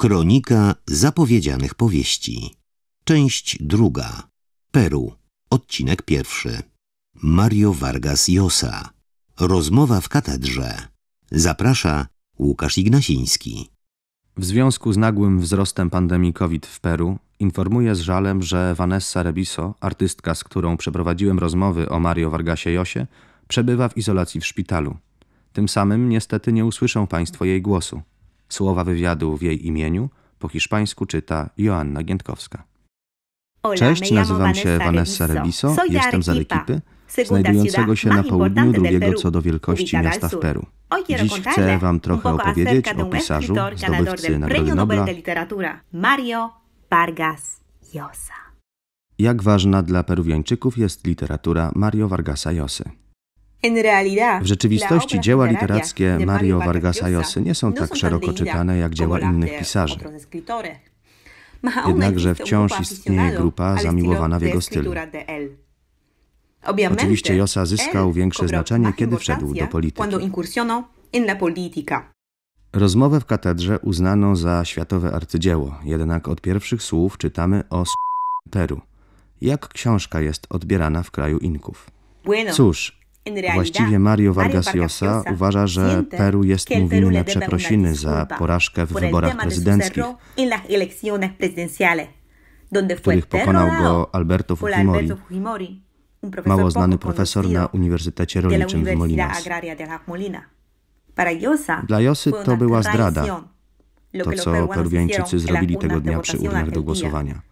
Kronika zapowiedzianych powieści. Część druga. Peru. Odcinek pierwszy. Mario Vargas Llosa. Rozmowa w katedrze. Zaprasza Łukasz Ignasiński. W związku z nagłym wzrostem pandemii COVID w Peru informuję z żalem, że Vanessa Rebiso, artystka, z którą przeprowadziłem rozmowy o Mario Vargasie Llosie, przebywa w izolacji w szpitalu. Tym samym niestety nie usłyszą Państwo jej głosu. Słowa wywiadu w jej imieniu po hiszpańsku czyta Joanna Giętkowska. Cześć, nazywam się Vanessa Reviso, jestem z Arequipy, znajdującego się na południu drugiego co do wielkości miasta w Peru. Dziś chcę Wam trochę opowiedzieć o pisarzu, zdobywcy Nagrody Nobla, Mario Vargas Llosa. Jak ważna dla peruwiańczyków jest literatura Mario Vargasa Llosa. W rzeczywistości dzieła literackie Mario Vargas Llosa nie są no tak szeroko tak czytane jak dzieła innych pisarzy. Jednakże wciąż istnieje grupa zamiłowana w jego stylu. Oczywiście Josa zyskał większe znaczenie, kiedy wszedł do polityki. Rozmowę w katedrze uznano za światowe arcydzieło, jednak od pierwszych słów czytamy o Peru. Jak książka jest odbierana w kraju Inków? Cóż, Właściwie Mario Vargas Llosa uważa, że Peru jest mu winne przeprosiny za porażkę w wyborach prezydenckich, w których pokonał go Alberto Fujimori, mało znany profesor na Uniwersytecie Rolniczym w Molinas. Dla Josy to była zdrada, to co Peruwiańczycy zrobili tego dnia przy urnach do głosowania.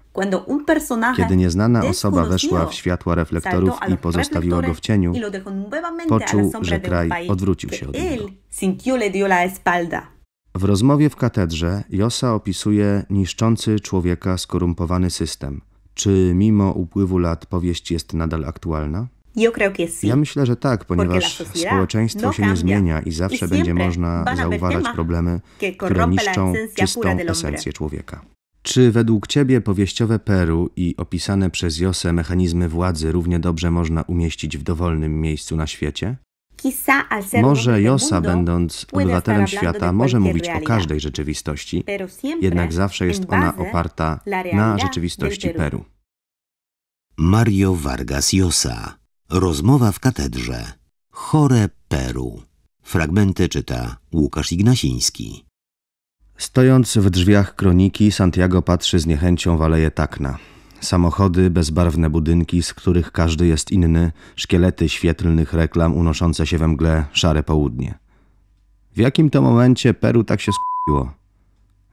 Kiedy nieznana osoba weszła w światła reflektorów i pozostawiła go w cieniu, y poczuł, że kraj odwrócił się od niego. W rozmowie w katedrze Josa opisuje niszczący człowieka skorumpowany system. Czy mimo upływu lat powieść jest nadal aktualna? Ja myślę, że tak, ponieważ społeczeństwo no się nie zmienia i y zawsze będzie można zauważać problemy, które niszczą czystą esencję człowieka. Czy według Ciebie powieściowe Peru i opisane przez Jose mechanizmy władzy równie dobrze można umieścić w dowolnym miejscu na świecie? Może Josa, będąc obywatelem świata, może mówić o każdej rzeczywistości, jednak zawsze jest ona oparta na rzeczywistości Peru. Mario Vargas Josa. Rozmowa w katedrze. Chore Peru. Fragmenty czyta Łukasz Ignasiński. Stojąc w drzwiach kroniki, Santiago patrzy z niechęcią w aleje Takna. Samochody, bezbarwne budynki, z których każdy jest inny, szkielety świetlnych reklam unoszące się we mgle szare południe. W jakim to momencie Peru tak się skupiło?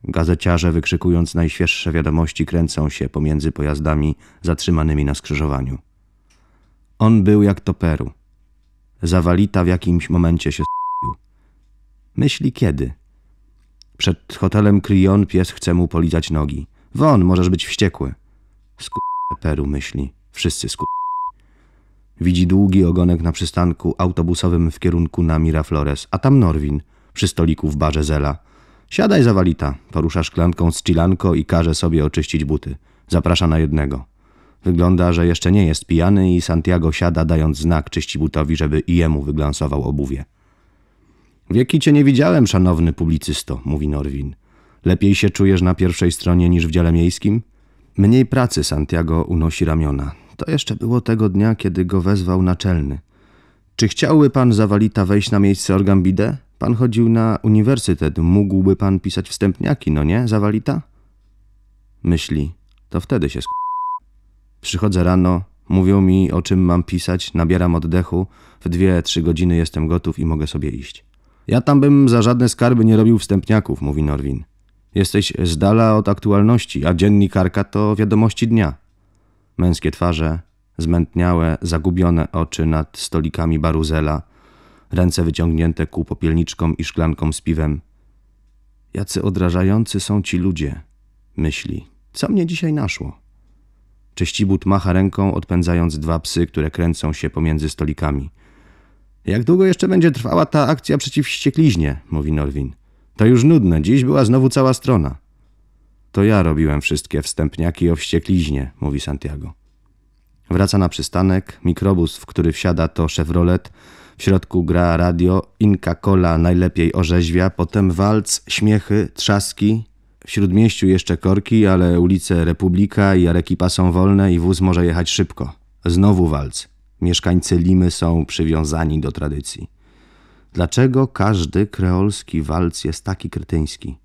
Gazeciarze, wykrzykując najświeższe wiadomości, kręcą się pomiędzy pojazdami zatrzymanymi na skrzyżowaniu. On był jak to Peru. Zawalita w jakimś momencie się skupił. Myśli kiedy? Przed hotelem Krion pies chce mu polizać nogi. Won, możesz być wściekły. Skurde Peru myśli. Wszyscy skurde. Widzi długi ogonek na przystanku autobusowym w kierunku na Miraflores, a tam Norwin, przy stoliku w barze Zela. Siadaj, zawalita. Porusza szklanką z chilanko i każe sobie oczyścić buty. Zaprasza na jednego. Wygląda, że jeszcze nie jest pijany i Santiago siada, dając znak czyści butowi, żeby i jemu wyglansował obuwie. Wieki cię nie widziałem, szanowny publicysto, mówi Norwin. Lepiej się czujesz na pierwszej stronie niż w dziale miejskim? Mniej pracy, Santiago unosi ramiona. To jeszcze było tego dnia, kiedy go wezwał naczelny. Czy chciałby pan Zawalita wejść na miejsce Orgambide? Pan chodził na uniwersytet, mógłby pan pisać wstępniaki, no nie, Zawalita? Myśli, to wtedy się sk... Przychodzę rano, mówią mi o czym mam pisać, nabieram oddechu, w dwie, trzy godziny jestem gotów i mogę sobie iść. Ja tam bym za żadne skarby nie robił wstępniaków, mówi Norwin. Jesteś z dala od aktualności, a dziennikarka to wiadomości dnia. Męskie twarze, zmętniałe, zagubione oczy nad stolikami baruzela, ręce wyciągnięte ku popielniczkom i szklankom z piwem. Jacy odrażający są ci ludzie, myśli. Co mnie dzisiaj naszło? Czyścibut macha ręką, odpędzając dwa psy, które kręcą się pomiędzy stolikami – jak długo jeszcze będzie trwała ta akcja przeciw ściekliźnie? mówi Norwin. To już nudne, dziś była znowu cała strona. To ja robiłem wszystkie wstępniaki o wściekliźnie, mówi Santiago. Wraca na przystanek, mikrobus, w który wsiada to Chevrolet, w środku gra radio, Inka Cola najlepiej orzeźwia, potem walc, śmiechy, trzaski. W śródmieściu jeszcze korki, ale ulice Republika i Arekipa są wolne i wóz może jechać szybko. Znowu walc. Mieszkańcy Limy są przywiązani do tradycji. Dlaczego każdy kreolski walc jest taki kretyński?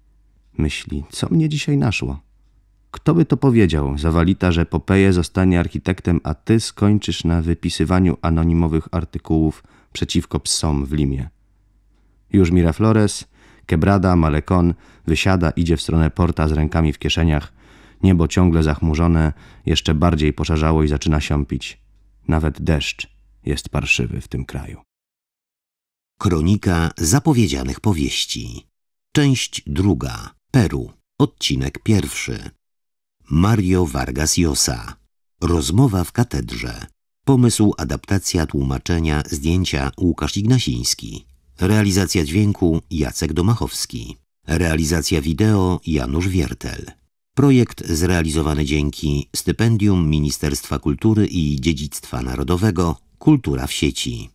Myśli, co mnie dzisiaj naszło? Kto by to powiedział, Zawalita, że Popeye zostanie architektem, a ty skończysz na wypisywaniu anonimowych artykułów przeciwko psom w Limie. Już Miraflores, Quebrada, Malecon wysiada, idzie w stronę porta z rękami w kieszeniach. Niebo ciągle zachmurzone, jeszcze bardziej poszarzało i zaczyna siąpić. Nawet deszcz jest parszywy w tym kraju. Kronika zapowiedzianych powieści. Część druga. Peru. Odcinek pierwszy. Mario Vargas Llosa. Rozmowa w katedrze. Pomysł, adaptacja, tłumaczenia, zdjęcia Łukasz Ignasiński. Realizacja dźwięku Jacek Domachowski. Realizacja wideo Janusz Wiertel. Projekt zrealizowany dzięki stypendium Ministerstwa Kultury i Dziedzictwa Narodowego Kultura w sieci.